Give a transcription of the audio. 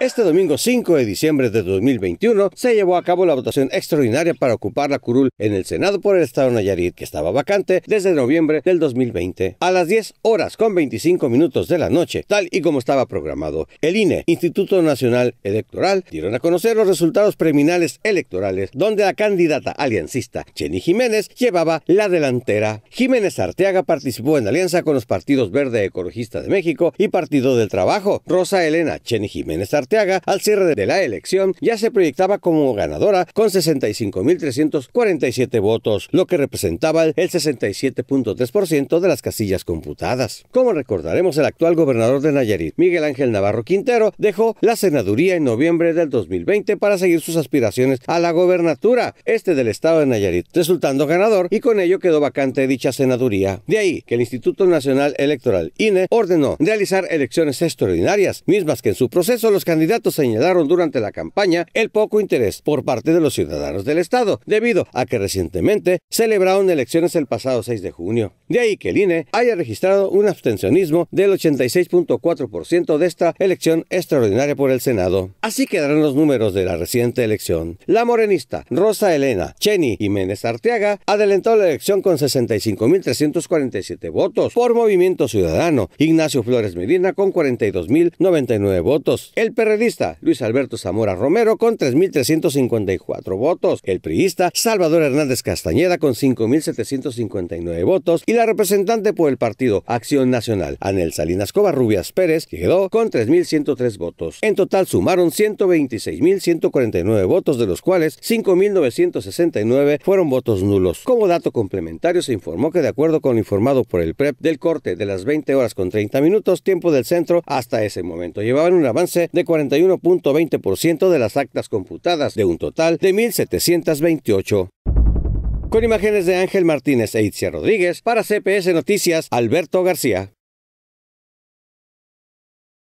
Este domingo 5 de diciembre de 2021 se llevó a cabo la votación extraordinaria para ocupar la curul en el Senado por el Estado Nayarit, que estaba vacante desde noviembre del 2020. A las 10 horas con 25 minutos de la noche, tal y como estaba programado, el INE, Instituto Nacional Electoral, dieron a conocer los resultados preliminares electorales, donde la candidata aliancista Jenny Jiménez llevaba la delantera. Jiménez Arteaga participó en alianza con los partidos Verde Ecologista de México y Partido del Trabajo. Rosa Elena Jenny Jiménez Arteaga haga, al cierre de la elección ya se proyectaba como ganadora con 65.347 votos, lo que representaba el 67.3% de las casillas computadas. Como recordaremos, el actual gobernador de Nayarit, Miguel Ángel Navarro Quintero, dejó la senaduría en noviembre del 2020 para seguir sus aspiraciones a la gobernatura, este del estado de Nayarit, resultando ganador y con ello quedó vacante dicha senaduría. De ahí que el Instituto Nacional Electoral, INE, ordenó realizar elecciones extraordinarias, mismas que en su proceso los candidatos candidatos señalaron durante la campaña el poco interés por parte de los ciudadanos del Estado, debido a que recientemente celebraron elecciones el pasado 6 de junio. De ahí que el INE haya registrado un abstencionismo del 86.4% de esta elección extraordinaria por el Senado. Así quedarán los números de la reciente elección. La morenista Rosa Elena Cheni Jiménez Arteaga adelantó la elección con 65.347 votos por Movimiento Ciudadano, Ignacio Flores Medina con 42.099 votos, el PRDista Luis Alberto Zamora Romero con 3.354 votos, el priista Salvador Hernández Castañeda con 5.759 votos y la representante por el partido Acción Nacional, Anel Salinas Covarrubias Pérez, quedó con 3.103 votos. En total sumaron 126.149 votos, de los cuales 5.969 fueron votos nulos. Como dato complementario, se informó que de acuerdo con lo informado por el PREP del corte de las 20 horas con 30 minutos, tiempo del centro, hasta ese momento llevaban un avance de 40 41.20% de las actas computadas, de un total de 1.728. Con imágenes de Ángel Martínez e Itzia Rodríguez, para CPS Noticias, Alberto García.